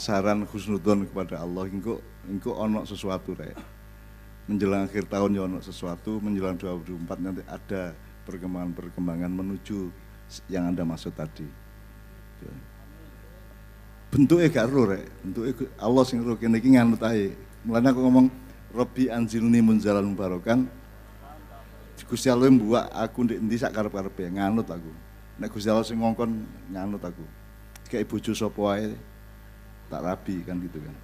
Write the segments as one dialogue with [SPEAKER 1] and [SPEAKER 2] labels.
[SPEAKER 1] saran khusnudon kepada Allah engko engko ono sesuatu rek menjelang akhir tahun ya ono sesuatu menjelang 2024 nanti ada perkembangan-perkembangan menuju yang Anda maksud tadi ya. bentuknya gak ro rek bentuknya Allah sing ro kene iki nganut Mulanya aku ngomong Robi Anjilni munzalan mubarakan Gusti Allah buat aku di ndi sak karep nganut aku nek Gusti Allah sing ngongkon nganut aku kayak ibu Jusopo aja tak rabi kan gitu kan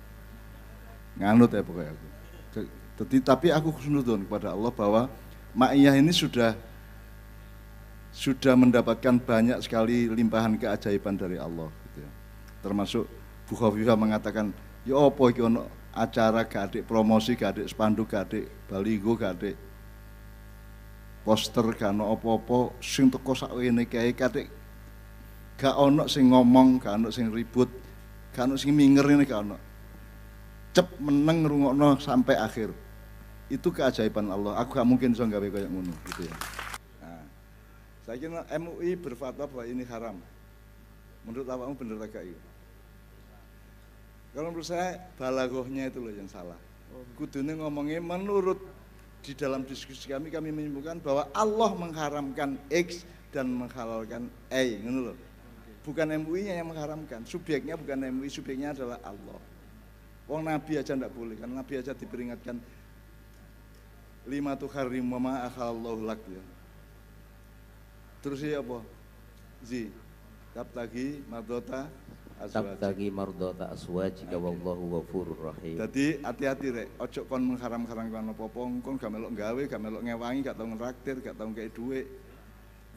[SPEAKER 1] nganut ya pokoknya aku jadi tapi aku khusnudun kepada Allah bahwa Ma'iyah ini sudah sudah mendapatkan banyak sekali limpahan keajaiban dari Allah gitu ya. termasuk Bu Khofifah mengatakan ya apa ini acara gadik promosi gadik spanduk gadik baligo gadik poster kano apa-apa sing teko ini kayak gadik gak ono sing ngomong gak ono sing ribut kanu sing minger ini kanu cep meneng rungokno sampai akhir itu keajaiban Allah aku gak mungkin iso gawe kayak ngono gitu ya nah, saya kira MUI berfatwa bahwa ini haram menurut awakmu bener tak iya kalau menurut saya balagohnya itu loh yang salah kudunya ngomongnya menurut di dalam diskusi kami kami menyimpulkan bahwa Allah mengharamkan X dan menghalalkan Y ngono loh Bukan MUI yang mengharamkan, subjeknya bukan MUI, subjeknya adalah Allah. Wong Nabi aja tidak boleh, karena Nabi aja diperingatkan lima tuh hari mama akhalallahu lak ya. Terus ya apa? Zi, tap lagi mardota
[SPEAKER 2] aswaj. Tap lagi mardota aswaj jika wallahu ghafurur rahim.
[SPEAKER 1] Jadi hati-hati rek, ojo kon mengharam haramkan apa-apa, kon gak melok gawe, gak melok ngewangi, gak tau ngeraktir, gak tau kayak duit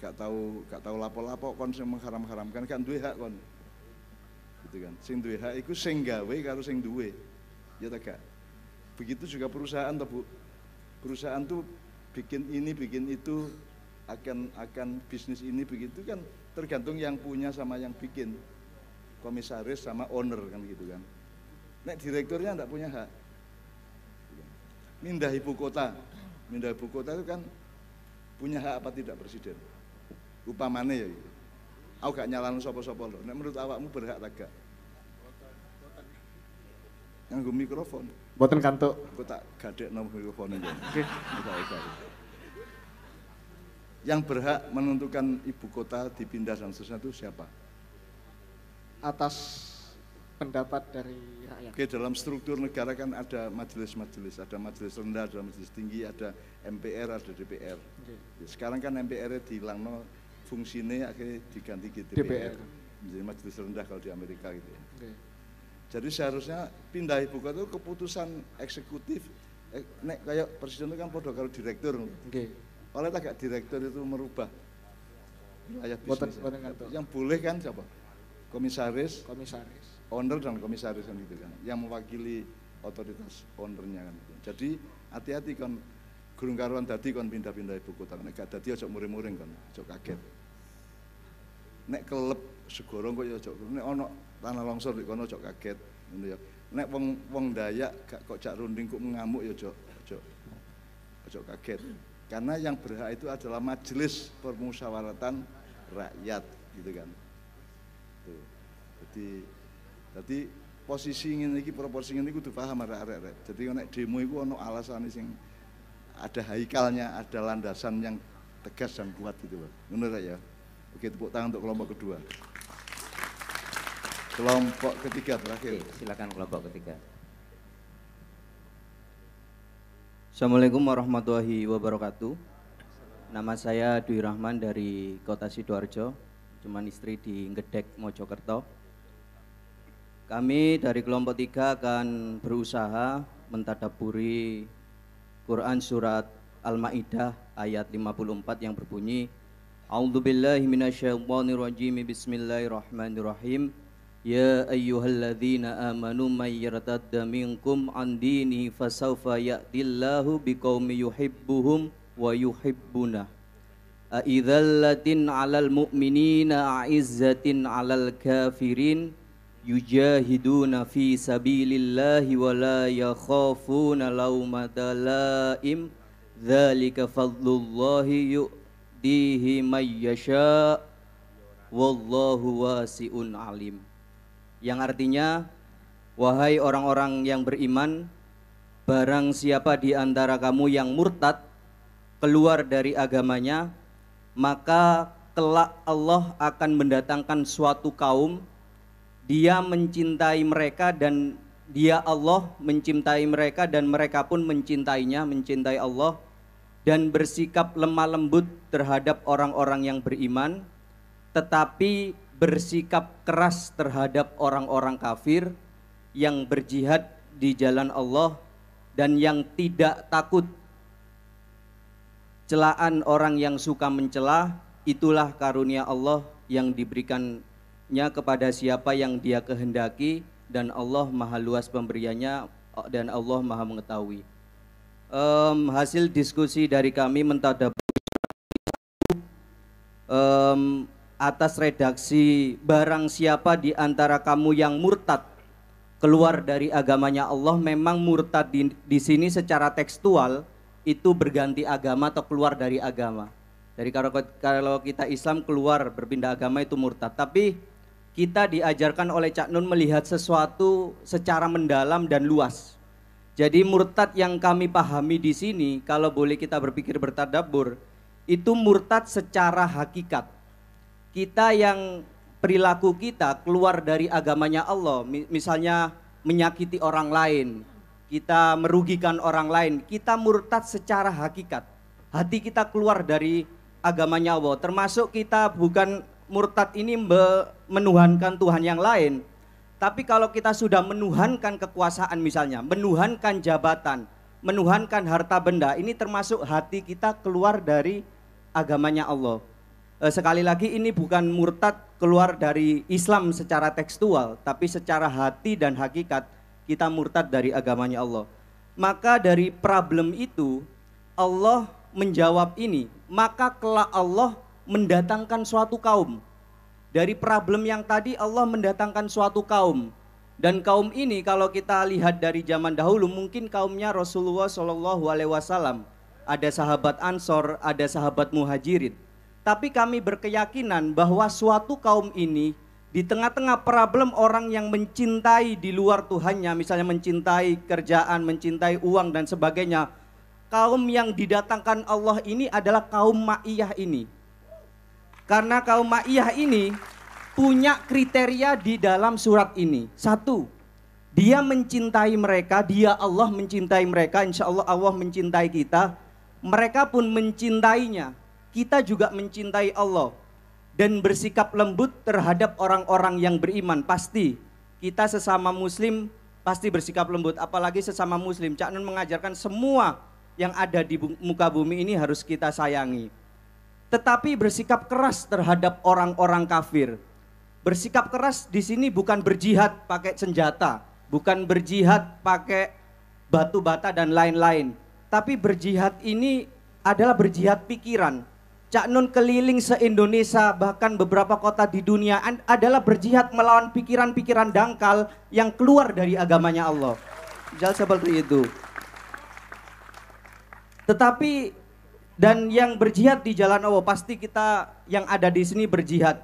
[SPEAKER 1] gak tahu gak tahu lapo-lapo kon sing mengharam-haramkan kan duwe hak kon gitu kan sing duwe hak iku sing gawe karo sing duwe ya ta gak begitu juga perusahaan toh Bu perusahaan tuh bikin ini bikin itu akan akan bisnis ini begitu kan tergantung yang punya sama yang bikin komisaris sama owner kan gitu kan nek direkturnya enggak punya hak mindah ibu kota mindah ibu kota itu kan punya hak apa tidak presiden upamane ya aku gak nyalano sapa-sapa lho nek menurut awakmu berhak ta gak gue mikrofon boten kantuk gue tak mikrofon aja ya. oke okay. yang berhak menentukan ibu kota dipindah dan seterusnya itu siapa
[SPEAKER 3] atas pendapat dari rakyat. Oke,
[SPEAKER 1] dalam struktur negara kan ada majelis-majelis, ada majelis rendah, ada majelis tinggi, ada MPR, ada DPR. Oke. Ya, sekarang kan MPR nya Langno, fungsinya akhirnya diganti ke gitu. DPR, DPR. menjadi majelis rendah kalau di Amerika gitu ya. Okay. Jadi seharusnya pindah ibu kota itu keputusan eksekutif. Eh, nek kayak presiden itu kan podo kalau direktur. Okay. Oleh tak direktur itu merubah ayat bisnis. Boten, ya. boten Yang boleh kan siapa? Komisaris, komisaris, owner dan komisaris kan gitu kan. Yang mewakili otoritas ownernya kan. Gitu. Jadi hati-hati kan gurung karuan tadi kan pindah-pindah ibu kota nek gak dia aja muring-muring kan, aja kaget nek kelep segoro kok ya ojok nek ana tanah longsor nek kono ojok kaget ngono ya nek wong wong Dayak gak kok cak runding kok ngamuk ya ojok ojok ojok kaget karena yang berhak itu adalah majelis permusyawaratan rakyat gitu kan tuh jadi jadi posisi ini iki proporsi ini kudu paham arek-arek jadi nek demo itu ono alasan sing ada haikalnya ada landasan yang tegas dan kuat gitu loh menurut ya Oke, tepuk tangan untuk kelompok kedua. Kelompok ketiga terakhir. Oke,
[SPEAKER 2] silakan kelompok ketiga. Assalamualaikum warahmatullahi wabarakatuh. Nama saya Dwi Rahman dari Kota Sidoarjo, cuman istri di Ngedek Mojokerto. Kami dari kelompok tiga akan berusaha mentadaburi Quran surat Al-Maidah ayat 54 yang berbunyi أعوذ بالله من الشيطان الرجيم بسم الله الرحمن الرحيم يا أيها الذين آمنوا من يرتد منكم عن دينه فسوف يأتي الله بقوم يحبهم ويحبونه أإذلة على المؤمنين أعزة على الكافرين يجاهدون في سبيل الله ولا يخافون لومة لائم ذلك فضل الله يؤمن yahdihi من wallahu wasiun alim. Yang artinya wahai orang-orang yang beriman barang siapa di antara kamu yang murtad keluar dari agamanya maka kelak Allah akan mendatangkan suatu kaum dia mencintai mereka dan dia Allah mencintai mereka dan mereka pun mencintainya mencintai Allah dan bersikap lemah lembut terhadap orang-orang yang beriman, tetapi bersikap keras terhadap orang-orang kafir yang berjihad di jalan Allah dan yang tidak takut. Celaan orang yang suka mencela itulah karunia Allah yang diberikannya kepada siapa yang Dia kehendaki dan Allah Maha Luas pemberiannya dan Allah Maha mengetahui um, hasil diskusi dari kami mentadaburi um, atas redaksi barang siapa di antara kamu yang murtad keluar dari agamanya Allah memang murtad di, di sini secara tekstual itu berganti agama atau keluar dari agama. dari kalau, kalau kita Islam keluar berpindah agama itu murtad. Tapi kita diajarkan oleh Cak Nun melihat sesuatu secara mendalam dan luas. Jadi murtad yang kami pahami di sini, kalau boleh kita berpikir bertadabur, itu murtad secara hakikat. Kita yang perilaku kita keluar dari agamanya Allah, misalnya menyakiti orang lain, kita merugikan orang lain, kita murtad secara hakikat. Hati kita keluar dari agamanya Allah, termasuk kita bukan murtad ini menuhankan Tuhan yang lain, tapi kalau kita sudah menuhankan kekuasaan misalnya, menuhankan jabatan, menuhankan harta benda, ini termasuk hati kita keluar dari agamanya Allah. Eh, sekali lagi ini bukan murtad keluar dari Islam secara tekstual, tapi secara hati dan hakikat kita murtad dari agamanya Allah. Maka dari problem itu Allah menjawab ini, maka kelak Allah mendatangkan suatu kaum dari problem yang tadi Allah mendatangkan suatu kaum. Dan kaum ini kalau kita lihat dari zaman dahulu mungkin kaumnya Rasulullah Shallallahu Alaihi Wasallam. Ada sahabat Ansor, ada sahabat Muhajirin. Tapi kami berkeyakinan bahwa suatu kaum ini di tengah-tengah problem orang yang mencintai di luar Tuhannya, misalnya mencintai kerjaan, mencintai uang dan sebagainya, kaum yang didatangkan Allah ini adalah kaum ma'iyah ini karena kaum ma'iyah ini punya kriteria di dalam surat ini. Satu, dia mencintai mereka, dia Allah mencintai mereka, insya Allah Allah mencintai kita. Mereka pun mencintainya, kita juga mencintai Allah. Dan bersikap lembut terhadap orang-orang yang beriman, pasti. Kita sesama muslim pasti bersikap lembut, apalagi sesama muslim. Cak Nun mengajarkan semua yang ada di muka bumi ini harus kita sayangi tetapi bersikap keras terhadap orang-orang kafir. Bersikap keras di sini bukan berjihad pakai senjata, bukan berjihad pakai batu bata dan lain-lain. Tapi berjihad ini adalah berjihad pikiran. Cak Nun keliling se-Indonesia bahkan beberapa kota di dunia adalah berjihad melawan pikiran-pikiran dangkal yang keluar dari agamanya Allah. Jal seperti itu. Tetapi dan yang berjihad di jalan Allah pasti kita yang ada di sini berjihad.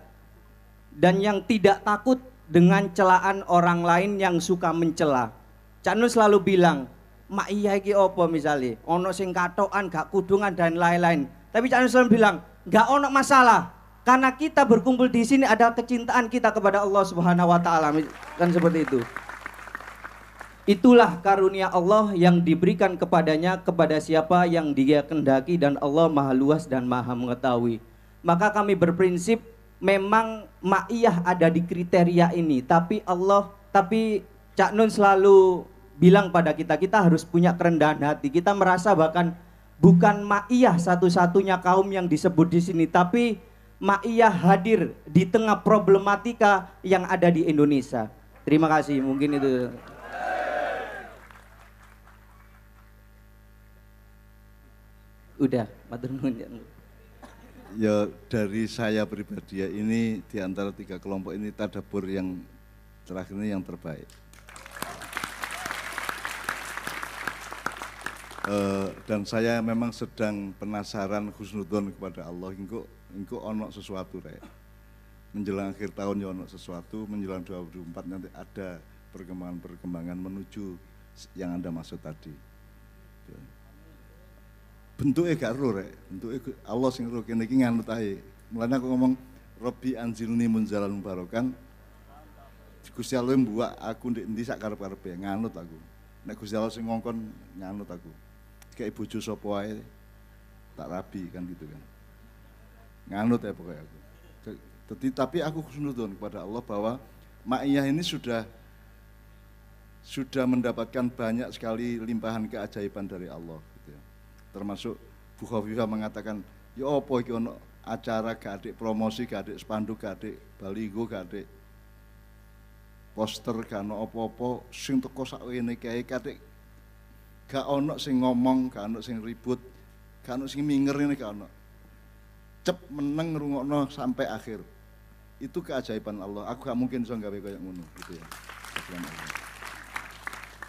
[SPEAKER 2] Dan yang tidak takut dengan celaan orang lain yang suka mencela. Canu selalu bilang, mak iya iki opo misalnya, ono sing katoan, gak kudungan dan lain-lain. Tapi Canu selalu bilang, gak ono masalah. Karena kita berkumpul di sini adalah kecintaan kita kepada Allah Subhanahu wa taala. Kan seperti itu. Itulah karunia Allah yang diberikan kepadanya kepada siapa yang dia kendaki dan Allah maha luas dan maha mengetahui. Maka kami berprinsip memang ma'iyah ada di kriteria ini tapi Allah tapi Cak Nun selalu bilang pada kita kita harus punya kerendahan hati. Kita merasa bahkan bukan ma'iyah satu-satunya kaum yang disebut di sini tapi ma'iyah hadir di tengah problematika yang ada di Indonesia. Terima kasih, mungkin itu. Udah, matur nuwun
[SPEAKER 1] Ya dari saya pribadi ya ini di antara tiga kelompok ini tadabur yang terakhir ini yang terbaik. Uh, dan saya memang sedang penasaran khusnudon kepada Allah Engkau, engkau onok sesuatu rek menjelang akhir tahun ya ono sesuatu menjelang 2024 nanti ada perkembangan-perkembangan menuju yang Anda maksud tadi bentuknya gak ro rek, bentuknya Allah sing ro kene iki nganut ae. Mulane aku ngomong Robi anzilni munzalan Barokan, Gusti Allah mbuak aku ndek ndi sak karep-karepe nganut aku. Nek Gusti Allah sing ngongkon nganut aku. Kayak bojo sapa ae tak rapi kan gitu kan. Nganut ya pokoknya aku. Tetapi tapi aku khusnudon kepada Allah bahwa Ma'iyah ini sudah sudah mendapatkan banyak sekali limpahan keajaiban dari Allah termasuk Bu Khofifa mengatakan ya apa iki ono acara gadik promosi gadik spanduk gadik baligo gadik poster gak ono apa-apa sing teko sakwene kae kadek gak ono sing ngomong gak ono sing ribut gak ono sing minger ini gak ono cep meneng rungokno sampai akhir itu keajaiban Allah aku gak mungkin iso gawe koyo ngono gitu ya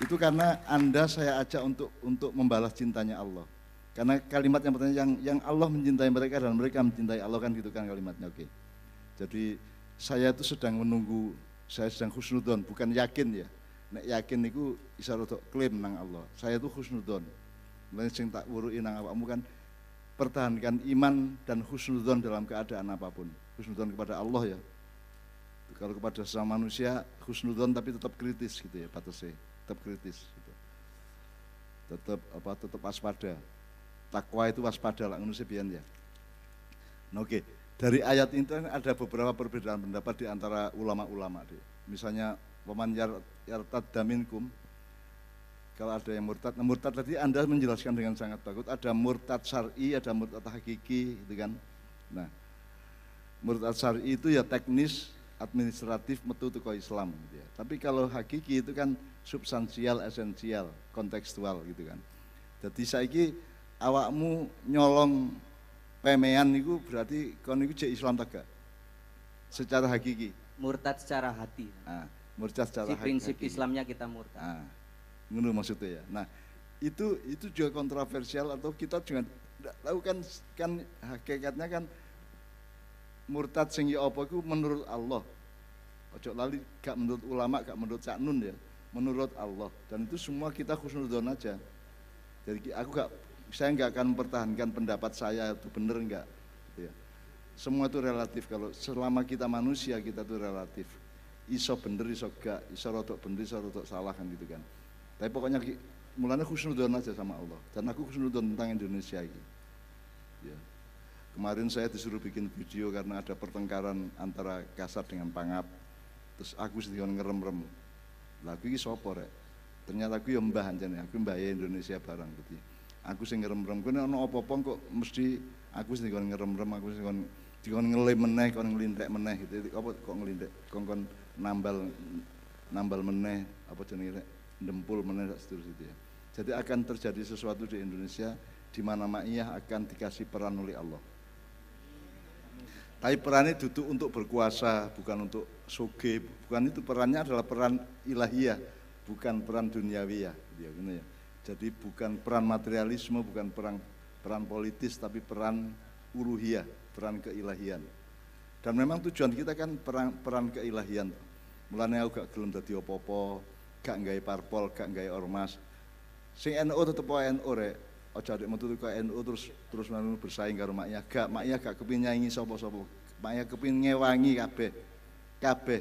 [SPEAKER 1] itu karena anda saya ajak untuk untuk membalas cintanya Allah karena kalimat yang pertanyaan yang yang Allah mencintai mereka dan mereka mencintai Allah kan gitu kan kalimatnya. Oke. Jadi saya itu sedang menunggu, saya sedang khusnudon, bukan yakin ya. Nek yakin niku bisa untuk klaim nang Allah. Saya itu khusnudon. Mulane sing tak wuruin nang awakmu kan pertahankan iman dan khusnudon dalam keadaan apapun. Khusnudon kepada Allah ya. Kalau kepada sesama manusia khusnudon tapi tetap kritis gitu ya batasnya, tetap kritis gitu. Tetap apa tetap waspada. Takwa itu waspada lah ngono ya. Nah, Oke, okay. dari ayat ini kan ada beberapa perbedaan pendapat di antara ulama-ulama. Misalnya paman yartad daminkum kalau ada yang murtad, nah, murtad tadi Anda menjelaskan dengan sangat bagus. Ada murtad syar'i, ada murtad hakiki, gitu kan. Nah, murtad syar'i itu ya teknis administratif metu tukoh Islam gitu ya. Tapi kalau hakiki itu kan substansial, esensial, kontekstual gitu kan. Jadi saya kira awakmu nyolong pemean itu berarti kon itu cek Islam tegak. Secara hakiki. Murtad secara hati. Nah, murtad secara si prinsip hakiki. Islamnya kita murtad. Nah, ngono maksudnya ya. Nah, itu itu juga kontroversial atau kita juga tidak tahu kan kan hakikatnya kan murtad sing ya apa itu menurut Allah. Ojo lali gak menurut ulama, gak menurut Cak Nun ya. Menurut Allah dan itu semua kita khusnudon aja. Jadi aku gak saya nggak akan mempertahankan pendapat saya itu benar nggak. Gitu ya. Semua itu relatif kalau selama kita manusia kita itu relatif. Iso bener, iso gak, iso rotok bener, iso rotok salah kan gitu kan. Tapi pokoknya mulanya khusnudon aja sama Allah. Dan aku khusnudon tentang Indonesia ini. Ya. Kemarin saya disuruh bikin video karena ada pertengkaran antara Kasar dengan Pangap. Terus aku sedih kan ngerem-rem. Lagu ini sopo ya Ternyata aku yang mbah aku mbah Indonesia barang gitu. Ya aku sing ngerem-rem kowe ana apa-apa kok mesti aku sing kon ngerem-rem aku sing kon dikon ngelem meneh kon nglintek meneh gitu apa kok nglintek kon kon nambal nambal meneh apa jenenge dempul meneh sak seterusnya jadi akan terjadi sesuatu di Indonesia di mana Ma'iyah akan dikasih peran oleh Allah tapi perannya duduk untuk berkuasa, bukan untuk soge, bukan itu perannya adalah peran ilahiyah, bukan peran duniawiyah. Ya, gitu ya. Jadi bukan peran materialisme, bukan peran peran politis, tapi peran uruhiyah, peran keilahian. Dan memang tujuan kita kan peran, peran keilahian. Mulanya aku gak gelem dadi opo-opo, gak nggawe parpol, gak nggawe ormas. Sing NU tetep wae NU rek. Aja adek metu ke NU terus terus bersaing karo maknya gak, maknya gak kepin nyanyi sapa-sapa. Maknya kepin ngewangi kabeh. Kabeh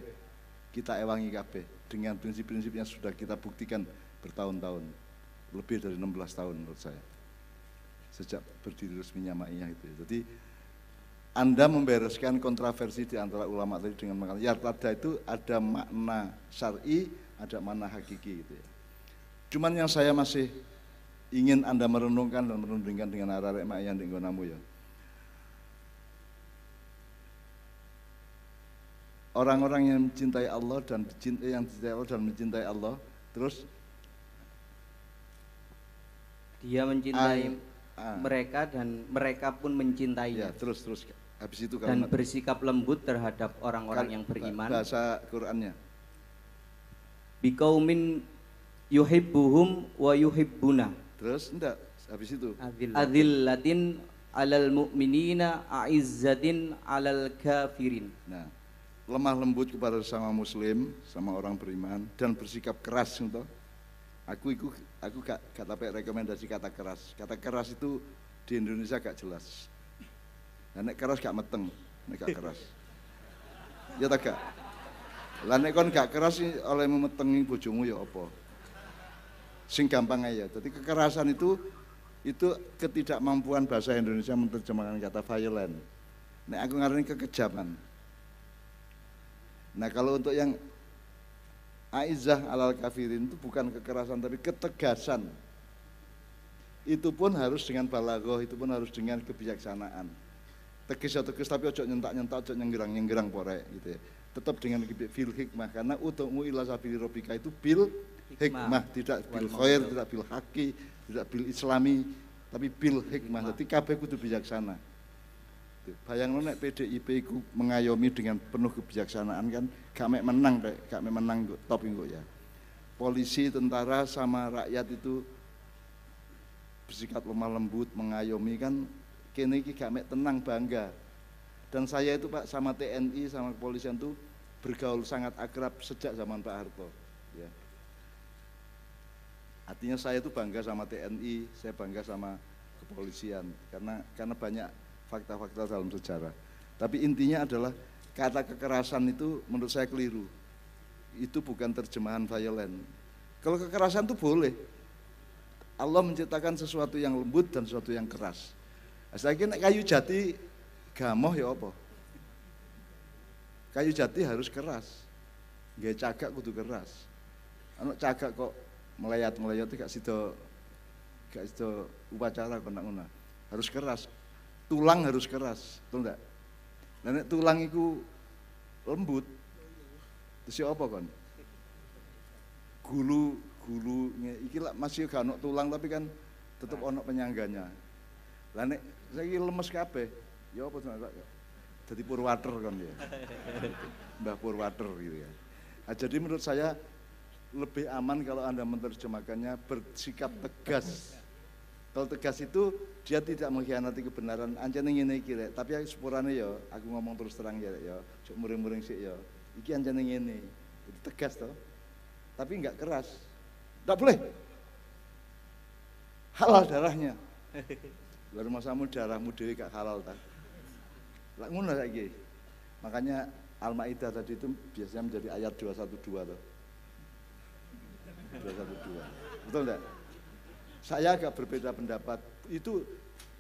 [SPEAKER 1] kita ewangi kabeh dengan prinsip-prinsip yang sudah kita buktikan bertahun-tahun lebih dari 16 tahun menurut saya. Sejak berdiri resminya Ma'iyah itu. Jadi Anda membereskan kontroversi di antara ulama tadi dengan ya yartada itu ada makna syar'i, ada makna hakiki gitu ya. Cuman yang saya masih ingin Anda merenungkan dan merundingkan dengan arah-arah Ma'iyah di Ngonamu ya. Orang-orang yang mencintai Allah dan yang mencintai Allah dan mencintai Allah
[SPEAKER 2] terus dia mencintai ah. mereka dan mereka pun mencintainya. Ya, terus terus habis itu Dan bersikap lembut terhadap orang-orang yang beriman. Bahasa Qur'annya. Biqaumin yuhibbuhum wa yuhibbuna. Terus enggak habis itu. Adillatin alal mu'minina a'izzatin alal kafirin. Nah, lemah lembut kepada sesama muslim, sama orang beriman dan bersikap keras
[SPEAKER 1] untuk gitu. Aku ikut aku gak, gak rekomendasi kata keras. Kata keras itu di Indonesia gak jelas. Nah, nek keras gak meteng, nek gak keras. Ya tak gak? Lah nek kon gak keras sih oleh memetengi bojomu ya apa? Sing gampang aja. Jadi kekerasan itu itu ketidakmampuan bahasa Indonesia menerjemahkan kata violent. Nek aku ngarani kekejaman. Nah kalau untuk yang Aizah alal kafirin itu bukan kekerasan tapi ketegasan. Itu pun harus dengan balagoh, itu pun harus dengan kebijaksanaan. Tegis atau ya tegis tapi ojo nyentak-nyentak, ojo nyenggerang-nyenggerang porek gitu ya. Tetap dengan fil hikmah karena utumu ilah sabili robika itu bil hikmah, hikmah. tidak bil khair, tidak bil haki, tidak bil islami, tapi bil hikmah. Jadi kabeh kudu bijaksana gitu. Bayang nek PDIP ku mengayomi dengan penuh kebijaksanaan kan kami menang gak mek menang top engko ya. Polisi, tentara sama rakyat itu bersikap lemah lembut, mengayomi kan kini iki kami tenang bangga. Dan saya itu Pak sama TNI sama kepolisian itu bergaul sangat akrab sejak zaman Pak Harto. Ya. Artinya saya itu bangga sama TNI, saya bangga sama kepolisian karena karena banyak fakta-fakta dalam sejarah. Tapi intinya adalah kata kekerasan itu menurut saya keliru. Itu bukan terjemahan violent. Kalau kekerasan itu boleh. Allah menciptakan sesuatu yang lembut dan sesuatu yang keras. Nah, saya kira kayu jati gamoh ya apa? Kayu jati harus keras. Gak cagak kudu keras. Anak cagak kok melayat-melayat itu gak sido gak sido upacara kena-kena. Harus keras, tulang harus keras, betul enggak? Nenek tulang itu lembut. Terus ya apa kan? Gulu gulunya iki lah masih gak tulang tapi kan tetap onok penyangganya. Nenek saya saiki lemes kape, ya apa to Pak? Jadi Purwater kan ya. Mbah Purwater gitu ya. Nah, jadi menurut saya lebih aman kalau Anda menerjemahkannya bersikap tegas kalau tegas itu dia tidak mengkhianati kebenaran. Anjani ngene iki rek, tapi sepurane yo. Ya, aku ngomong terus terang ya yo. Ya. cuk muring-muring sik ya. Iki ini ngene. Itu tegas toh. Tapi enggak keras. Enggak boleh. Halal darahnya. Baru masamu darahmu dewi kak halal ta. Lah ngono lagi. Makanya Al-Maidah tadi itu biasanya menjadi ayat 212 toh. 212. Betul enggak? Saya agak berbeda pendapat. Itu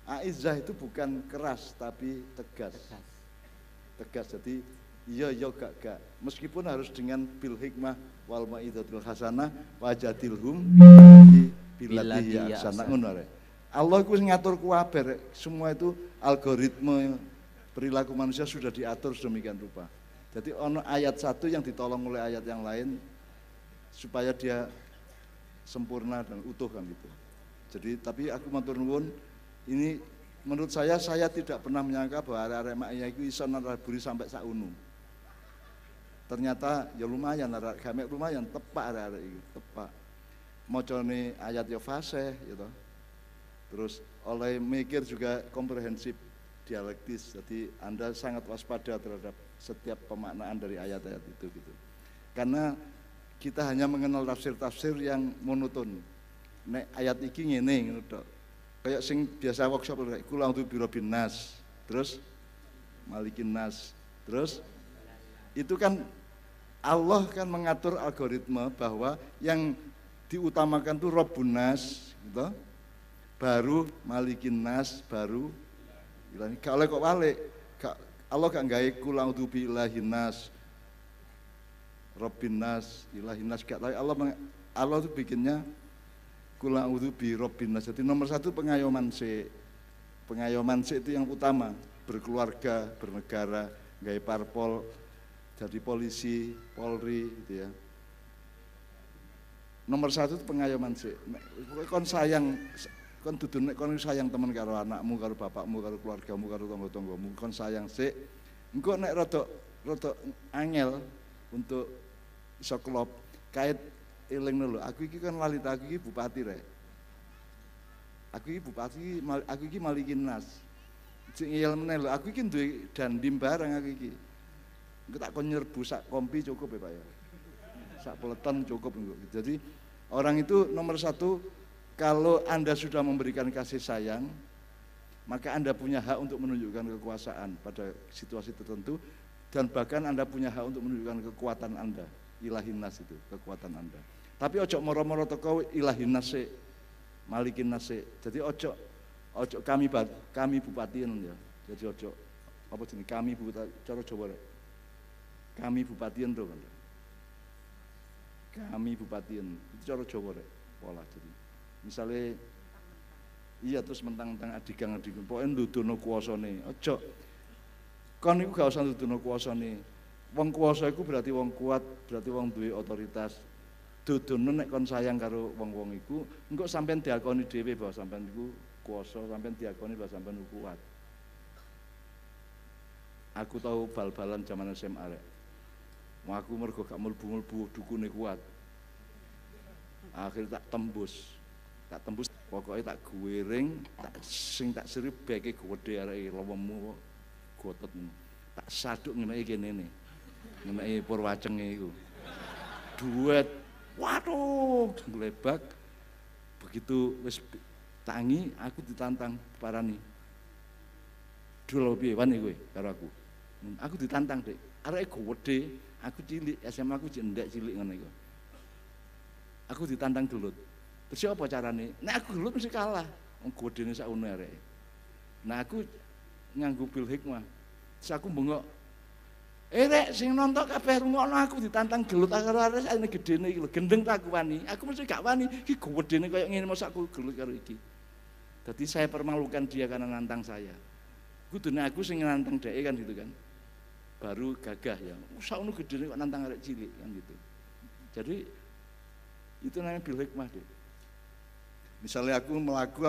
[SPEAKER 1] Aizah itu bukan keras tapi tegas. Tegas. tegas. Jadi iya iya gak gak. Meskipun harus dengan bil hikmah wal maidatul hasanah wajatilhum bilati hasanah Allah itu ngatur kuaber semua itu algoritme perilaku manusia sudah diatur sedemikian rupa. Jadi ono ayat satu yang ditolong oleh ayat yang lain supaya dia sempurna dan utuh kan gitu. Jadi tapi aku matur nuwun ini menurut saya saya tidak pernah menyangka bahwa arek-arek maknya itu iso naraburi sampai saunu. Ternyata ya lumayan arek lumayan tepak arek-arek itu, tepak. Mocone ayat ya fasih gitu. Terus oleh mikir juga komprehensif dialektis. Jadi Anda sangat waspada terhadap setiap pemaknaan dari ayat-ayat itu gitu. Karena kita hanya mengenal tafsir-tafsir yang monoton nek ayat iki ngene ngono tok. Kayak sing biasa workshop kayak kulang tu biro binas. Terus malikin nas. Terus itu kan Allah kan mengatur algoritma bahwa yang diutamakan tuh Rabbun Nas, gitu. baru Malikin Nas, baru Ilani. Kalau kok gak, Allah gak gawe kulang tuh ilahi Nas, Rabbin Nas, ilahin Nas. Gak Allah Allah tuh bikinnya Kula udubi bi Jadi nomor satu pengayoman si. Pengayoman si itu yang utama. Berkeluarga, bernegara, gaya parpol, jadi polisi, polri gitu ya. Nomor satu itu pengayoman si. Kon sayang, kon dudu kon sayang temen karo anakmu, karo bapakmu, karo keluargamu, karo tonggo tonggomu kon sayang si engkau naik rotok rotok angel untuk soklop kait eling dulu. Aku iki kan lali aku iki bupati rek. Aku iki bupati, aku iki malikin nas. Sing ngiyel meneh aku iki dan dandim barang aku iki. Engko tak kon nyerbu kompi cukup ya Pak ya. Sak peleton cukup engko. Jadi orang itu nomor satu kalau Anda sudah memberikan kasih sayang, maka Anda punya hak untuk menunjukkan kekuasaan pada situasi tertentu dan bahkan Anda punya hak untuk menunjukkan kekuatan Anda ilahinas itu kekuatan Anda. Tapi ojo moro-moro teko ilahin nase, malikin nase, Jadi ojo ojo kami bat, kami bupati ya. Jadi ojo apa jenis kami bupati cara ya. coba Kami bupati tuh kan. Kami bupati itu cara Jawa rek pola jadi. Misalnya iya terus mentang-mentang adigang poin pokoknya kuasa nih, ojo kon iku gak usah nuduno nih wong kuasa iku berarti wong kuat berarti wong duwe otoritas dodono nek kon sayang karo wong-wong iku engko sampean diakoni dhewe bahwa sampean iku kuasa sampean diakoni bahwa sampean iku kuat aku tahu bal-balan zaman SMA rek. aku mergo gak mlebu-mlebu dukune kuat. Akhir tak tembus. Tak tembus pokoknya tak guering, tak sing tak sirip bagi gede arek lawamu gototmu. Tak saduk ngeneki kene ne. Ngeneki purwacenge iku. Duet waduh ngelebak begitu wis tangi aku ditantang parani dulu piye wan kowe karo aku aku ditantang dek arek gede aku cilik SMA aku jendek cilik ngono iku aku ditantang gelut terus apa carane nek aku gelut mesti kalah wong gedene sakune arek nah aku nganggo pil hikmah terus aku bengok Eh rek sing nonton kabeh rungokno aku ditantang gelut karo arek ini gede nih lho, gendeng tak aku wani. Aku mesti gak wani. Iki gedene koyo ngene mosok aku gelut karo iki. Tadi saya permalukan dia karena nantang saya. Kudune aku sing nantang dhek kan gitu kan. Baru gagah ya. gede gedene kok nantang arek cilik kan gitu. Jadi itu namanya bil hikmah deh. Misalnya aku melaku,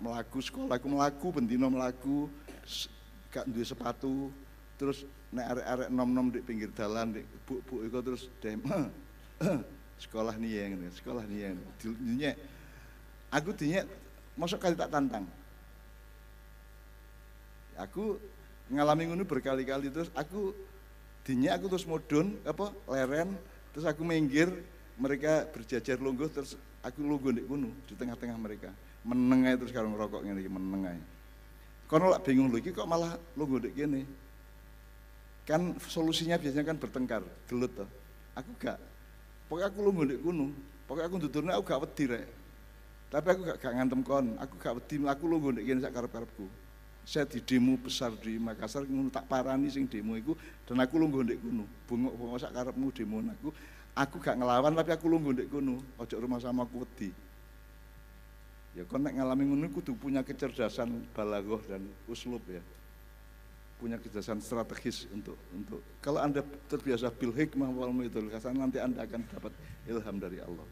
[SPEAKER 1] melaku sekolah, aku melaku, bendino melaku, gak duwe sepatu, terus nek arek-arek nom-nom di pinggir dalan di buk-buk itu terus dem sekolah nih yang ini, sekolah nih yang dinyek aku dinyek masuk kali tak tantang aku ngalami ngono berkali-kali terus aku dinyek aku terus modun apa leren terus aku minggir mereka berjajar lungguh terus aku lungguh di kuno di tengah-tengah mereka menengai terus kalau ngerokok ini menengai kono lah bingung lagi kok malah lungguh di gini Kan solusinya biasanya kan bertengkar, gelut tuh. Aku gak. Pokoknya aku lu ndek gunung. Pokoknya aku tuturnya aku gak wedi rek. Tapi aku gak, gak ngantem kon, aku gak wedi aku lu ndek gini sak karepku Saya di demo besar di Makassar ngono tak parah nih sing demo iku dan aku lu ndek kono. Bungok bungok sak karepmu demo aku. Aku gak ngelawan tapi aku lu ndek kono. Ojo rumah sama aku wedi. Ya kon nek ngalami ngono kudu punya kecerdasan balagoh dan uslub ya punya kecerdasan strategis untuk untuk kalau anda terbiasa bil hikmah wal muidul nanti anda akan dapat ilham dari Allah.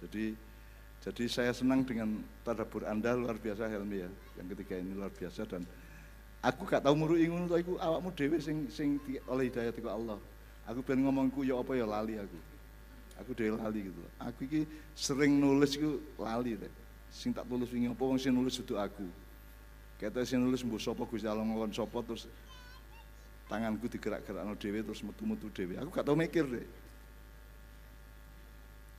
[SPEAKER 1] Jadi jadi saya senang dengan tadabur anda luar biasa Helmi ya yang ketiga ini luar biasa dan aku gak tahu muru ingun tuh aku awakmu dewi sing sing oleh hidayah tiku Allah. Aku pengen ngomongku ya apa ya lali aku. Aku dewi lali gitu. Aku ini sering nulis ku lali deh. Sing tak tulis ingin apa sing nulis itu aku. Kata sih nulis mbok sopo gus dalam ngelon sopo terus tanganku digerak gerak no dewi terus mutu-mutu dewi. Aku gak tau mikir deh.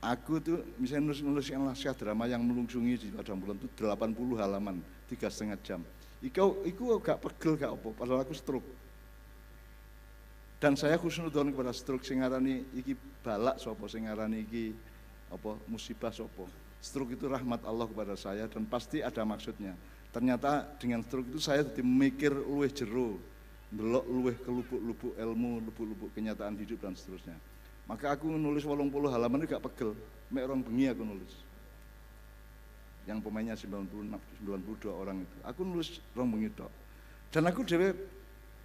[SPEAKER 1] Aku tuh misalnya nulis nulis yang naskah drama yang melungsungi di padang bulan itu puluh halaman, tiga setengah jam. Iku, iku gak pegel gak apa, padahal aku stroke. Dan saya khusnudon kepada stroke singarani iki balak sopo singarani iki apa musibah sopo. Stroke itu rahmat Allah kepada saya dan pasti ada maksudnya ternyata dengan stroke itu saya jadi mikir luwih jero delok luwih kelubuk-lubuk ilmu lubuk-lubuk kenyataan hidup dan seterusnya maka aku nulis walong puluh halaman itu gak pegel mek orang bengi aku nulis yang pemainnya 96, 92 orang itu aku nulis orang bengi dok dan aku dewe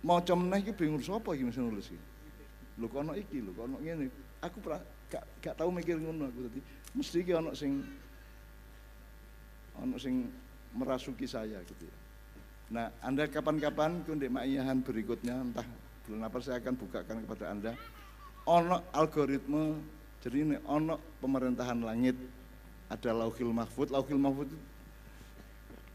[SPEAKER 1] mau meneh itu bingung siapa yang nulisnya. nulis iki kono iki lu kono ini aku pra, gak gak tau mikir ngono aku tadi mesti ki ono sing ono sing merasuki saya gitu ya. Nah, Anda kapan-kapan kundik ma'iyahan berikutnya entah bulan apa saya akan bukakan kepada Anda ono algoritme jadi ini ono pemerintahan langit ada lauhil mahfud lauhil mahfud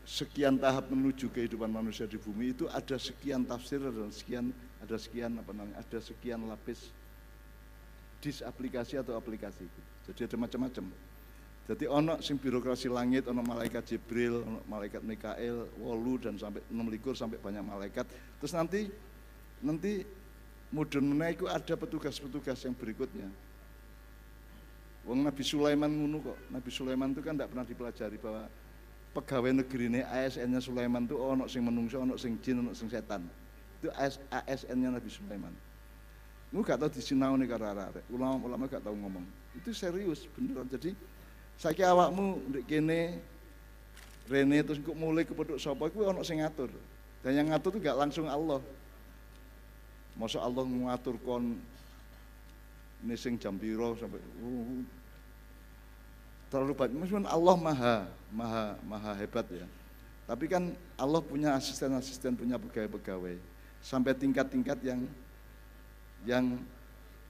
[SPEAKER 1] sekian tahap menuju kehidupan manusia di bumi itu ada sekian tafsir dan sekian ada sekian apa namanya ada sekian lapis disaplikasi atau aplikasi jadi ada macam-macam jadi ono sing birokrasi langit, ono malaikat Jibril, ono malaikat Mikael, wolu dan sampai enam likur sampai banyak malaikat. Terus nanti nanti mudun menaiku ada petugas-petugas yang berikutnya. Wong Nabi Sulaiman ngunu kok. Nabi Sulaiman itu kan tidak pernah dipelajari bahwa pegawai negeri ini ASN-nya Sulaiman itu ono sing menungso, ono sing jin, ono sing setan. Itu ASN-nya Nabi Sulaiman. Lu gak tau sinau nih karena ulama-ulama gak tau ngomong. Itu serius beneran. Jadi Saiki awakmu ndek kene Rene terus kok mulai penduduk sapa iku ana sing ngatur. Dan yang ngatur itu gak langsung Allah. Masa Allah ngatur kon ini sing jam piro sampai uh, terlalu banyak. Maksudnya Allah maha, maha, maha hebat ya. Tapi kan Allah punya asisten-asisten, punya pegawai-pegawai sampai tingkat-tingkat yang yang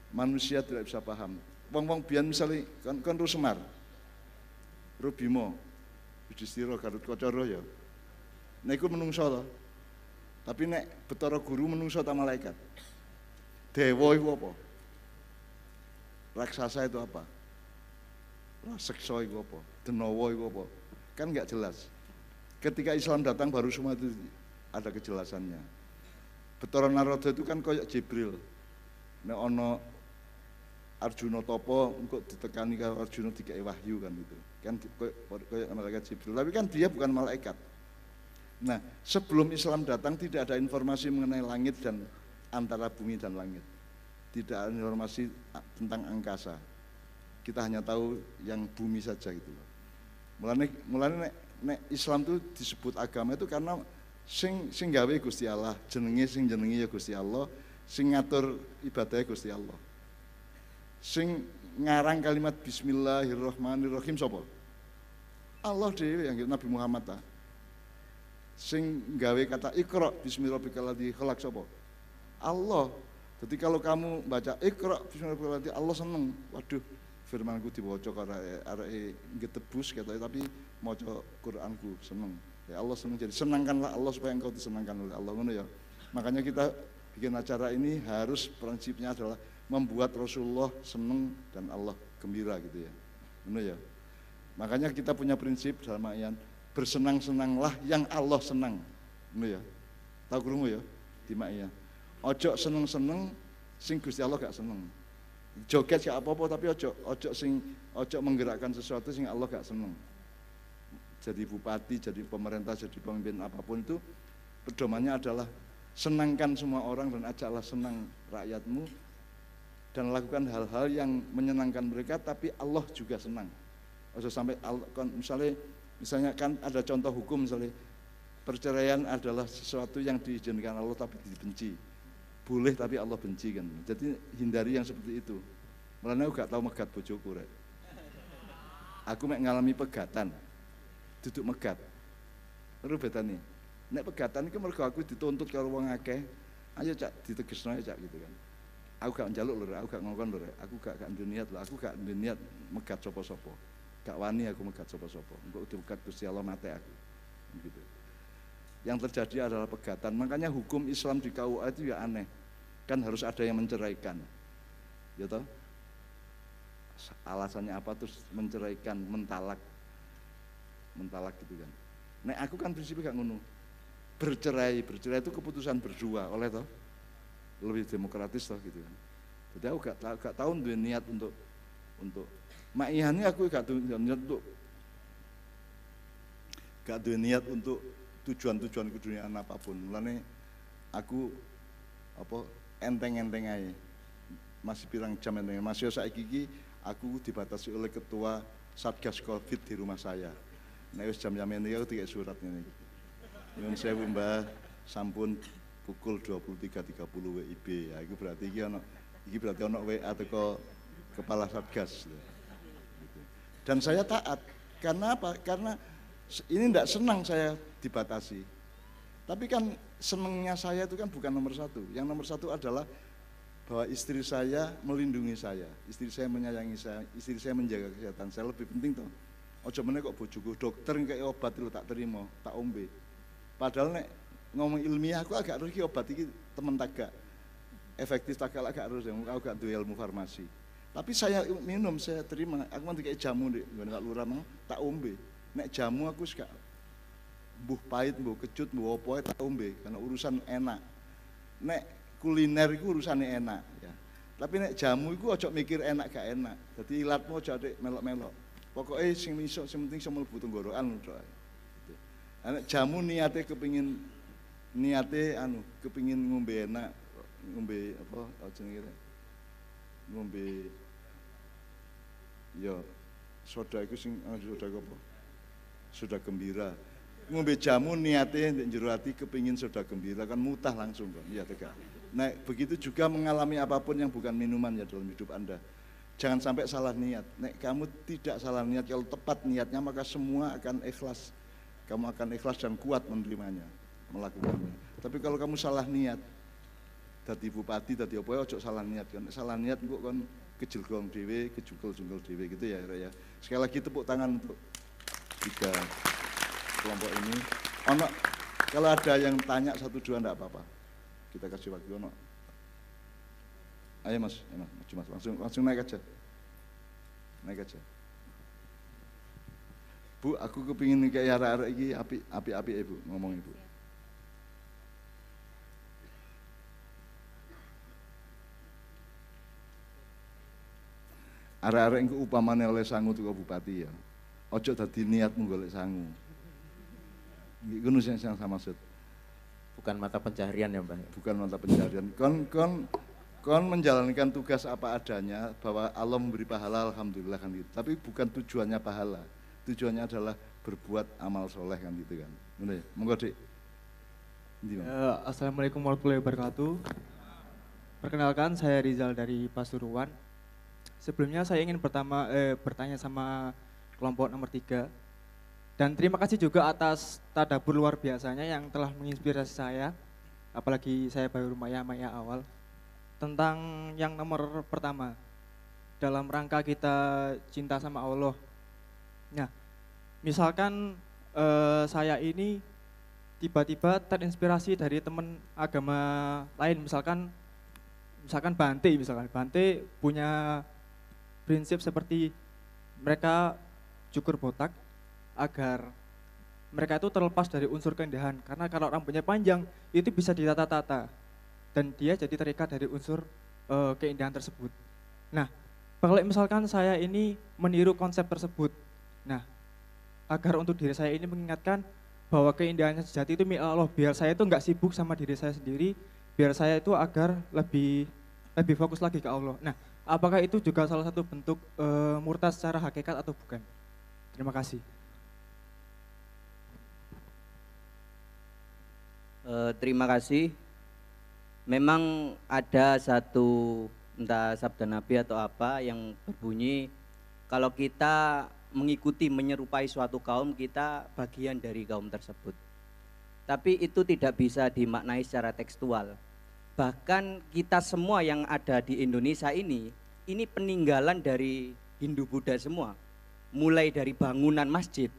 [SPEAKER 1] manusia tidak bisa paham. Wong-wong biar misalnya kan, kan Semar, Rubimo. Yudhistira Garut Kocoro ya. Niku menungso to. Tapi nek Betara Guru menungso ta malaikat. Dewa itu apa? Raksasa itu apa? Raksasa itu apa? Denawa itu apa? Kan nggak jelas. Ketika Islam datang baru semua itu ada kejelasannya. Betara Narada itu kan kayak Jibril. Nek ana Arjuna Topo engko ditekani karo Arjuna dikai wahyu kan itu kan kayak malaikat Jibril tapi kan dia bukan malaikat nah sebelum Islam datang tidak ada informasi mengenai langit dan antara bumi dan langit tidak ada informasi ah, tentang angkasa kita hanya tahu yang bumi saja gitu loh mulane mulane nek, nek Islam itu disebut agama itu karena sing sing gawe Gusti Allah jenenge sing jenenge ya Gusti Allah sing ngatur ibadahnya Gusti Allah sing ngarang kalimat bismillahirrahmanirrahim sapa Allah dhewe yang kita Nabi Muhammad ta. Sing gawe kata Iqra bismillahirrahmanirrahim kelak sapa? Allah. Jadi kalau kamu baca Iqra bismillahirrahmanirrahim Allah seneng. Waduh, firmanku dibaca karo arek getebus ketoke tapi maca Quranku seneng. Ya Allah seneng jadi senangkanlah Allah supaya engkau disenangkan oleh Allah ngono ya. Makanya kita bikin acara ini harus prinsipnya adalah membuat Rasulullah seneng dan Allah gembira gitu ya. Benar ya? Makanya kita punya prinsip sama ayat bersenang-senanglah yang Allah senang. Ini ya. Tahu krungu ya di Mak Ojo seneng-seneng sing Gusti Allah gak seneng. Joget gak apa-apa tapi ojo ojo sing ojo menggerakkan sesuatu sing Allah gak seneng. Jadi bupati, jadi pemerintah, jadi pemimpin apapun itu pedomannya adalah senangkan semua orang dan ajaklah senang rakyatmu dan lakukan hal-hal yang menyenangkan mereka tapi Allah juga senang. Ojo sampai kan misalnya misalnya kan ada contoh hukum misalnya perceraian adalah sesuatu yang diizinkan Allah tapi dibenci. Boleh tapi Allah benci kan. Jadi hindari yang seperti itu. aku gak tahu megat bojoku rek. Aku mek ngalami pegatan. Duduk megat. Terus betane. Nek pegatan iki mergo aku dituntut karo wong akeh. Ayo cak ditegesno ya cak gitu kan. Aku gak njaluk lho, aku gak ngomong lho, aku gak gak niat lho, aku gak niat megat sapa-sapa gak wani aku megat sopo-sopo udah megat Gusti Allah mati aku gitu yang terjadi adalah pegatan makanya hukum Islam di KUA itu ya aneh kan harus ada yang menceraikan ya alasannya apa terus menceraikan mentalak mentalak gitu kan nek nah, aku kan prinsipnya gak ngunuh. bercerai bercerai itu keputusan berdua oleh toh lebih demokratis toh gitu kan jadi aku gak, gak tahu niat untuk untuk Mak Ihan aku gak tuh niat untuk gak tuh niat untuk tujuan-tujuan keduniaan apapun. Mulane aku apa enteng-enteng aja. Masih bilang jam enteng. Masih saiki gigi, aku dibatasi oleh ketua Satgas Covid di rumah saya. Nek wis jam-jam ini aku tiga surat ini. Yang saya bumba sampun pukul dua puluh tiga tiga puluh WIB ya. itu berarti iki ana iki berarti ana WA teko kepala Satgas. Dan saya taat. Karena apa? Karena ini tidak senang saya dibatasi. Tapi kan senangnya saya itu kan bukan nomor satu. Yang nomor satu adalah bahwa istri saya melindungi saya, istri saya menyayangi saya, istri saya menjaga kesehatan saya lebih penting tuh. Ojo mana kok bujuku dokter kayak obat itu tak terima, tak ombe. Padahal nek ngomong ilmiah aku agak rugi obat ini teman tak gak efektif takal agak rugi. aku gak duelmu ilmu farmasi. Tapi saya minum, saya terima. Aku nanti kayak jamu deh, gue nggak lurah mang, tak umbe Nek jamu aku suka buh pahit, buh kecut, buh opoe tak umbe karena urusan enak. Nek kuliner itu urusannya enak. Ya. Tapi nek jamu itu cocok mikir enak gak enak. Jadi ilatmu ojo adek melok-melok. Pokoknya sing misok, sing penting sama lebih tenggorokan. Gitu. Nek jamu niatnya kepingin, niatnya anu, kepingin ngombe enak, ngombe apa, ojo ngombe ya soda itu sing ah, soda apa? Soda gembira. Ngombe jamu niatnya ndek jero kepingin soda gembira kan mutah langsung kan. Iya tegak. Nah, begitu juga mengalami apapun yang bukan minuman ya dalam hidup Anda. Jangan sampai salah niat. Nek kamu tidak salah niat, kalau tepat niatnya maka semua akan ikhlas. Kamu akan ikhlas dan kuat menerimanya, melakukannya. Tapi kalau kamu salah niat, tadi bupati, tadi apa ya, salah niat kan. Salah niat kok kan kejulgong dewe, kejungkol-jungkol dewe gitu ya raya ya. Sekali lagi tepuk tangan untuk tiga kelompok ini. Ono, kalau ada yang tanya satu dua enggak apa-apa. Kita kasih waktu ono. Ayo mas, ayo mas, mas, langsung, langsung naik aja. Naik aja. Bu, aku kepingin kayak arah-arah ini api-api ibu, ngomong ibu. Ya. Arek-arek engko upamane oleh sangu itu bupati ya. Ojo dadi niatmu golek sangu. Iku nu sing sama maksud. Bukan mata pencaharian ya, Mbak. Bukan mata pencaharian. Kon kon kon menjalankan tugas apa adanya bahwa Allah memberi pahala alhamdulillah kan gitu. Tapi bukan tujuannya pahala. Tujuannya adalah berbuat amal soleh kan gitu kan. Benar ya? Monggo, Dik.
[SPEAKER 3] Eh, Assalamualaikum warahmatullahi wabarakatuh. Perkenalkan saya Rizal dari Pasuruan. Sebelumnya saya ingin pertama eh, bertanya sama kelompok nomor tiga. Dan terima kasih juga atas tadabur luar biasanya yang telah menginspirasi saya, apalagi saya baru Maya Maya awal, tentang yang nomor pertama, dalam rangka kita cinta sama Allah. Nah, misalkan eh, saya ini tiba-tiba terinspirasi dari teman agama lain, misalkan misalkan Bante, misalkan Bante punya prinsip seperti mereka cukur botak agar mereka itu terlepas dari unsur keindahan karena kalau orang punya panjang itu bisa ditata-tata dan dia jadi terikat dari unsur uh, keindahan tersebut. Nah, kalau misalkan saya ini meniru konsep tersebut, nah agar untuk diri saya ini mengingatkan bahwa keindahannya sejati itu milik Allah biar saya itu nggak sibuk sama diri saya sendiri biar saya itu agar lebih lebih fokus lagi ke Allah. Nah, apakah itu juga salah satu bentuk e, murtad secara hakikat atau bukan? Terima kasih.
[SPEAKER 2] E, terima kasih. Memang ada satu entah sabda Nabi atau apa yang berbunyi kalau kita mengikuti menyerupai suatu kaum kita bagian dari kaum tersebut. Tapi itu tidak bisa dimaknai secara tekstual bahkan kita semua yang ada di Indonesia ini, ini peninggalan dari Hindu Buddha semua. Mulai dari bangunan masjid,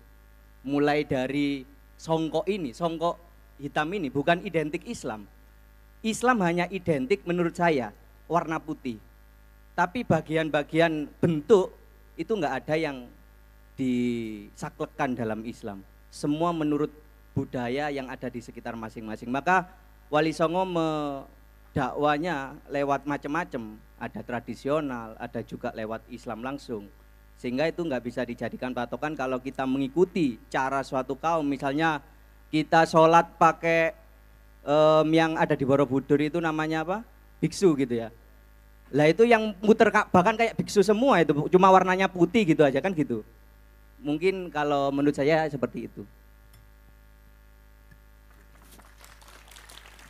[SPEAKER 2] mulai dari songkok ini, songkok hitam ini bukan identik Islam. Islam hanya identik menurut saya warna putih. Tapi bagian-bagian bentuk itu enggak ada yang disaklekan dalam Islam. Semua menurut budaya yang ada di sekitar masing-masing. Maka Wali Songo dakwanya lewat macam-macam, ada tradisional, ada juga lewat Islam langsung. Sehingga itu nggak bisa dijadikan patokan kalau kita mengikuti cara suatu kaum, misalnya kita sholat pakai um, yang ada di Borobudur itu namanya apa? Biksu gitu ya. Lah itu yang muter bahkan kayak biksu semua itu, cuma warnanya putih gitu aja kan gitu. Mungkin kalau menurut saya seperti itu.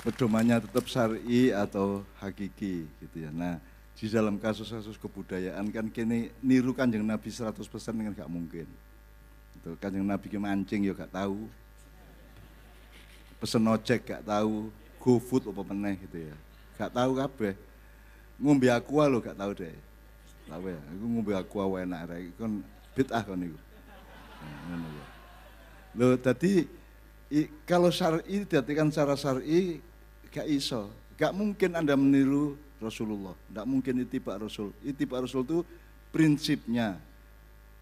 [SPEAKER 1] pedomannya tetap syari atau hakiki gitu ya. Nah, di dalam kasus-kasus kebudayaan kan kini niru kanjeng Nabi 100% kan gak mungkin. Itu kanjeng Nabi ki mancing ya gak tahu. Pesen ojek gak tahu, Go food apa meneh gitu ya. Gak tahu kabeh. Ngombe aqua lo gak tahu deh. Tahu ya, aku ngombe aqua enak rek. Kon kan bid'ah kon itu. Nah, ngono ya. Loh, tadi I, kalau syari diartikan secara syari gak iso gak mungkin anda meniru Rasulullah gak mungkin itibak Rasul itibak Rasul itu prinsipnya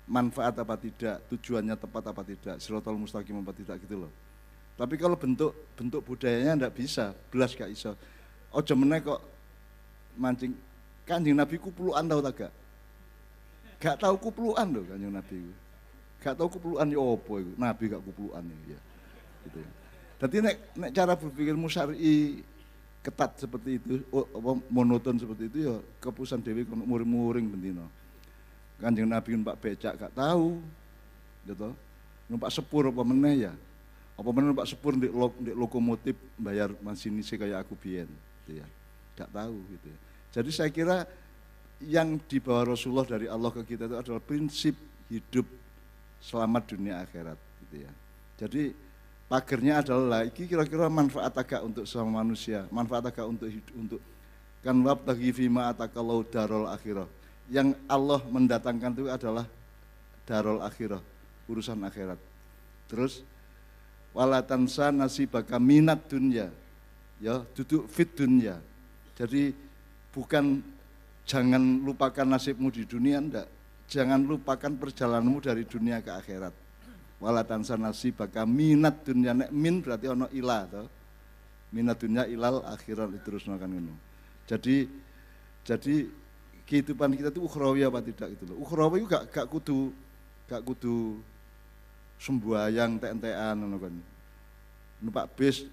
[SPEAKER 1] manfaat apa tidak tujuannya tepat apa tidak sirotol mustaqim apa tidak gitu loh tapi kalau bentuk bentuk budayanya ndak bisa belas gak iso ojo meneh kok mancing kanjeng Nabi ku puluhan tau tak gak gak tau kupluan loh kanjeng Nabi ku gak tau kupluan ya opo Nabi gak ku kupluan ya gitu ya jadi nek, nek cara berpikir syari ketat seperti itu, monoton seperti itu ya kepusan dewi muring-muring bentino. Kanjeng Nabi Pak becak gak tahu, gitu. Numpak sepur apa meneh ya. Apa meneh numpak sepur di, lo, di lokomotif bayar masinis kayak aku bien, gitu ya. Gak tahu gitu ya. Jadi saya kira yang dibawa Rasulullah dari Allah ke kita itu adalah prinsip hidup selamat dunia akhirat gitu ya. Jadi pagernya adalah iki kira-kira manfaat agak untuk sama manusia, manfaat agak untuk hidup, untuk kan wab tagi fima atakalau darul akhirah. Yang Allah mendatangkan itu adalah darul akhirah, urusan akhirat. Terus wala nasib nasibaka minat dunia, Ya, duduk fit dunia. Jadi bukan jangan lupakan nasibmu di dunia enggak. Jangan lupakan perjalananmu dari dunia ke akhirat wala tansa nasibaka minat dunia nek min berarti ono ilah to. Minat dunia ilal akhirat terus makan ngono. Jadi jadi kehidupan kita tuh ukhrawi apa tidak gitu loh. Ukhrawi itu gak, gak kudu gak kudu sembayang tentean ngono kan. Numpak bis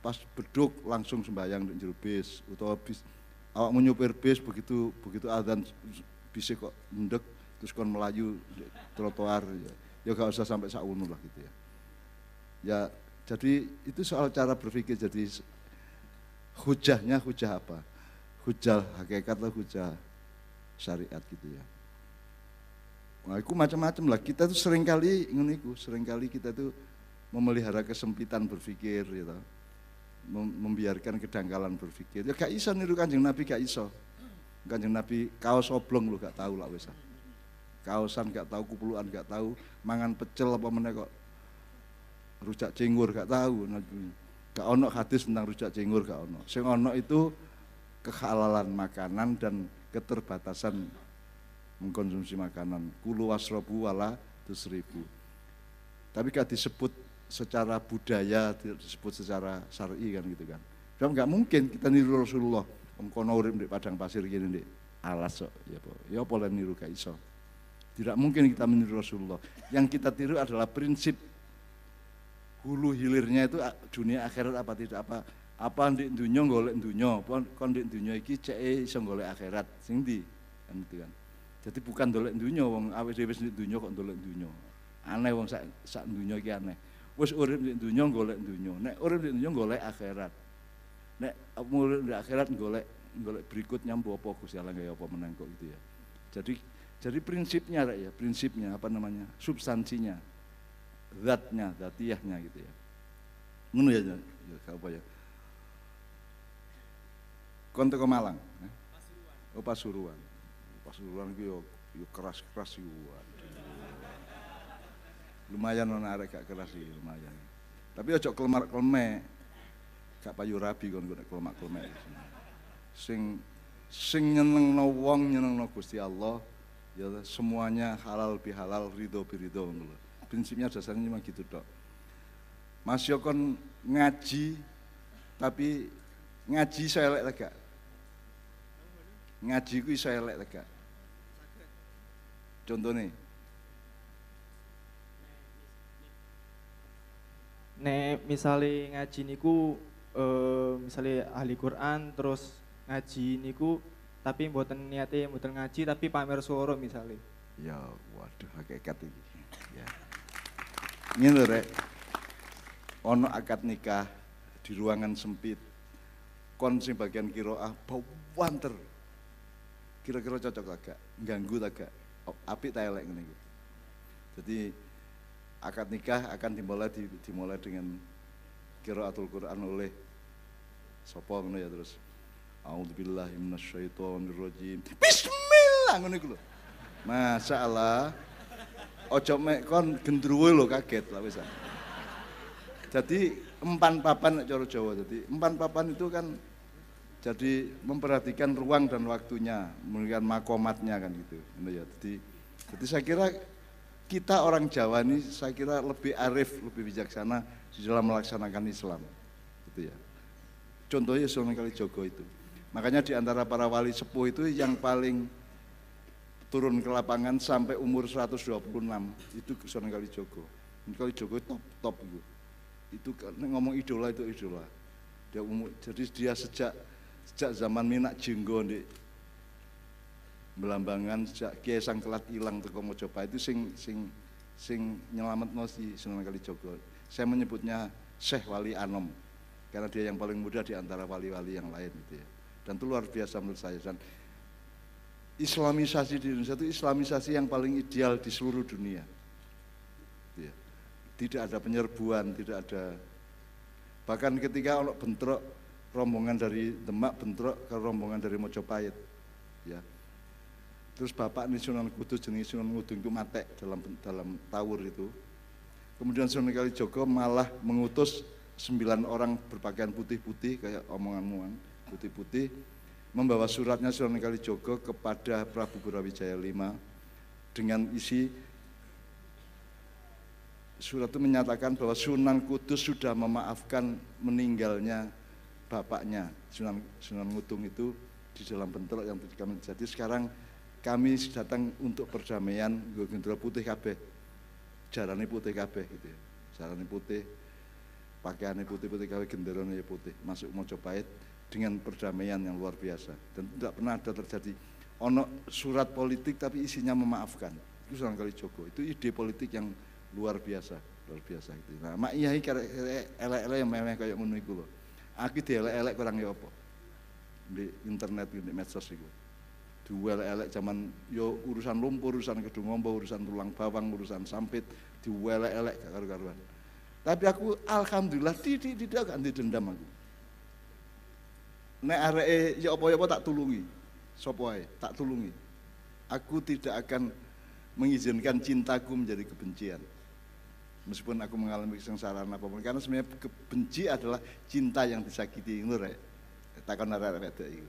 [SPEAKER 1] pas beduk langsung sembahyang di jero bis utawa bis awak menyupir bis begitu begitu adan bisa kok ndek terus kon melayu trotoar ya ya gak usah sampai sahunul lah gitu ya. Ya jadi itu soal cara berpikir jadi hujahnya hujah apa? Hujah hakikat lah hujah syariat gitu ya. Nah, itu macam-macam lah. Kita tuh sering kali nguniku, sering kali kita tuh memelihara kesempitan berpikir gitu. Mem membiarkan kedangkalan berpikir. Ya gak iso niru Kanjeng Nabi gak iso. Kanjeng Nabi kaos oblong lu gak tahu lah wesah kaosan gak tahu kupuluan gak tahu mangan pecel apa mana kok rujak cingur gak tahu nah, gak ono hadis tentang rujak cingur gak ono sing ono itu kehalalan makanan dan keterbatasan mengkonsumsi makanan kulu wasrobu wala tusribu tapi gak disebut secara budaya disebut secara syar'i kan gitu kan Sebab nggak mungkin kita niru Rasulullah. Om di padang pasir gini nih alas sok ya boleh Ya niru gak tidak mungkin kita meniru Rasulullah. Yang kita tiru adalah prinsip hulu hilirnya itu ah, dunia akhirat apa tidak apa apa di dunia golek dunia kon di dunia iki cek iso golek akhirat sing kan gitu kan jadi bukan golek dunia wong awet dhewe di dunia kok golek dunia aneh wong sak sak dunia iki aneh wis urip di dunia golek dunia nek urip di dunia golek akhirat nek urip di akhirat golek golek berikutnya mbok apa Gusti Allah apa menang kok gitu ya jadi jadi prinsipnya ya, prinsipnya apa namanya? substansinya. Zatnya, zatiahnya gitu ya. Ngono ya, ya apa ya? konto ke Malang. Eh? Oh Pasuruan. Oh, Pasuruan iki yo ya, yo ya keras-keras yo. Lumayan ana arek gak keras iki lumayan. Tapi ojo kelemar kelemek Gak payu rabi kon nek kelemak-kelemek. Sing sing nyenengno wong nyenengno Gusti Allah ya semuanya halal bihalal ridho birido prinsipnya dasarnya cuma gitu dok Mas Yokon ngaji tapi ngaji saya lek lega ngaji ku saya lek lega nih
[SPEAKER 3] Nek misalnya ngaji niku eh, misalnya ahli Quran terus ngaji niku tapi mboten niate mboten ngaji tapi pamer suara misalnya.
[SPEAKER 1] Ya, waduh hakikat ini. Ya. Ngene rek. Ono akad nikah di ruangan sempit. Kon sing bagian kiroah bau wanter. Kira-kira cocok agak, ganggu agak. Oh, Api tak elek ngene Jadi akad nikah akan dimulai dimulai dengan kiroatul Quran oleh sopong ya terus A'udzubillahi minasyaitonirrajim. Bismillah ngono iku lho. Masyaallah. Ojo mek kon lo lho kaget lah wis. Jadi empan papan cara Jawa. Jadi empan papan itu kan jadi memperhatikan ruang dan waktunya, memberikan makomatnya kan gitu. Ya, jadi, jadi saya kira kita orang Jawa ini saya kira lebih arif, lebih bijaksana di dalam melaksanakan Islam. Gitu ya. Contohnya Sunan Kalijogo itu. Makanya di antara para wali sepuh itu yang paling turun ke lapangan sampai umur 126 itu Sunan Kalijogo. Sunan Kalijogo top top itu. Itu ngomong idola itu idola. Dia umur, jadi dia sejak sejak zaman Minak Jenggo di Belambangan sejak Kiai Sangkelat hilang ke Joko itu sing sing sing nyelamat nosi Sunan Kalijogo. Saya menyebutnya Syekh Wali Anom karena dia yang paling muda di antara wali-wali yang lain gitu ya. Dan itu luar biasa menurut saya. Dan Islamisasi di Indonesia itu Islamisasi yang paling ideal di seluruh dunia. Iya. Tidak ada penyerbuan, tidak ada. Bahkan ketika kalau bentrok rombongan dari Demak bentrok ke rombongan dari Mojopahit, ya. Terus bapak ini Sunan Kudus jenis Sunan Ngudung itu matek dalam dalam tawur itu. Kemudian Sunan Kalijogo malah mengutus sembilan orang berpakaian putih-putih kayak omongan-omongan putih-putih membawa suratnya Sunan Kalijogo kepada Prabu Gurawijaya V dengan isi surat itu menyatakan bahwa Sunan Kudus sudah memaafkan meninggalnya bapaknya Sunan Sunan Ngutung itu di dalam bentrok yang kami jadi sekarang kami datang untuk perdamaian Gendro Putih kabeh jarane putih kabeh gitu ya jarane putih pakaiannya putih putih kabeh genderone ya putih masuk Mojopahit dengan perdamaian yang luar biasa dan tidak pernah ada terjadi ono surat politik tapi isinya memaafkan itu kali Joko itu ide politik yang luar biasa luar biasa itu. nah mak iya kare elek-elek yang memang kayak menunggu loh aku di elek kurang ya apa di internet di medsos itu duel elek zaman yo urusan lumpur urusan gedung ngombo urusan tulang bawang urusan sampit duel elek karu-karuan tapi aku alhamdulillah tidak tidak kan didendam aku nek areke ya apa-apa ya tak tulungi. Sopo wae tak tulungi. Aku tidak akan mengizinkan cintaku menjadi kebencian. Meskipun aku mengalami kesengsaraan apa pun karena sebenarnya kebenci adalah cinta yang disakiti ngono rek. Takon arek wedok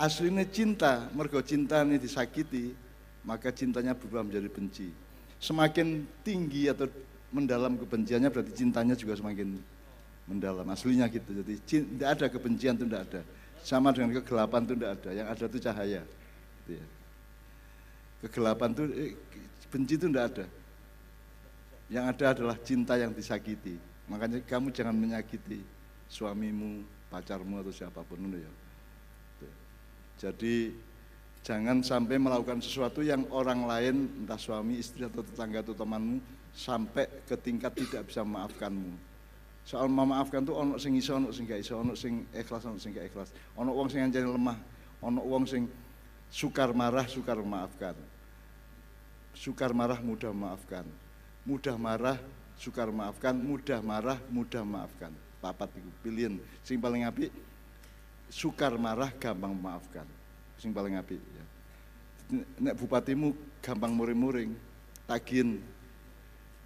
[SPEAKER 1] Aslinya cinta, mergo cinta ini disakiti, maka cintanya berubah menjadi benci. Semakin tinggi atau mendalam kebenciannya berarti cintanya juga semakin mendalam aslinya gitu jadi tidak ada kebencian itu tidak ada sama dengan kegelapan itu tidak ada yang ada itu cahaya gitu ya. kegelapan itu eh, benci itu tidak ada yang ada adalah cinta yang disakiti makanya kamu jangan menyakiti suamimu pacarmu atau siapapun itu ya, gitu ya. jadi jangan sampai melakukan sesuatu yang orang lain entah suami istri atau tetangga atau temanmu sampai ke tingkat tidak bisa memaafkanmu soal memaafkan tuh ono sing iso ono sing gak iso ono sing ikhlas ono sing gak ikhlas ono wong sing anjane lemah ono wong sing sukar marah sukar memaafkan sukar marah mudah memaafkan mudah marah sukar maafkan mudah marah mudah maafkan papat iku pilihan sing paling api sukar marah gampang maafkan sing paling api ya nek bupatimu gampang muring-muring tagin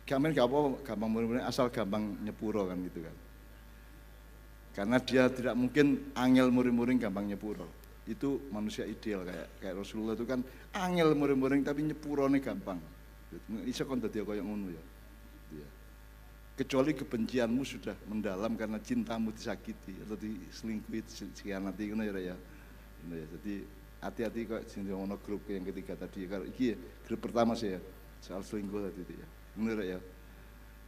[SPEAKER 1] Kamen gak apa gampang murid-murid asal gampang nyepuro kan gitu kan. Karena dia tidak mungkin angel murid-murid gampang nyepuro. Itu manusia ideal kayak kayak Rasulullah itu kan angel murid-murid tapi nyepuro nih gampang. Bisa kon dia yang ngono ya. Iya. Kecuali kebencianmu sudah mendalam karena cintamu disakiti atau diselingkuhi, dikhianati nanti ya. Ya. ya. Jadi hati-hati kok sini ngono grup yang ketiga tadi. Kalau iki ya, grup pertama saya soal selingkuh tadi ya menurut ya.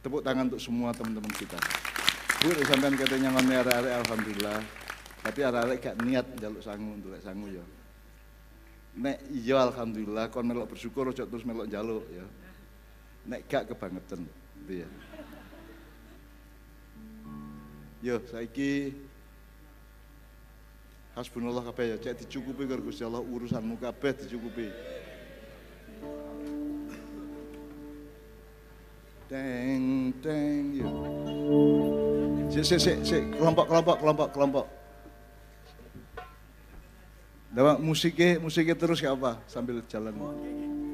[SPEAKER 1] Tepuk tangan untuk semua teman-teman kita. Bu sampean katanya ngomong arek-arek alhamdulillah. Tapi arah arek gak niat jaluk sangu untuk sangu ya. Nek iya alhamdulillah kon melok bersyukur cok terus melok jaluk ya. Nek gak kebangetan gitu ya. Yo saiki Hasbunallah kabeh ya, cek dicukupi karo Gusti Allah urusanmu kabeh dicukupi. Deng, deng, ya. Sik sik sik sik kelompok kelompok kelompok kelompok. Dapat musiknya musiknya terus kayak apa sambil jalan.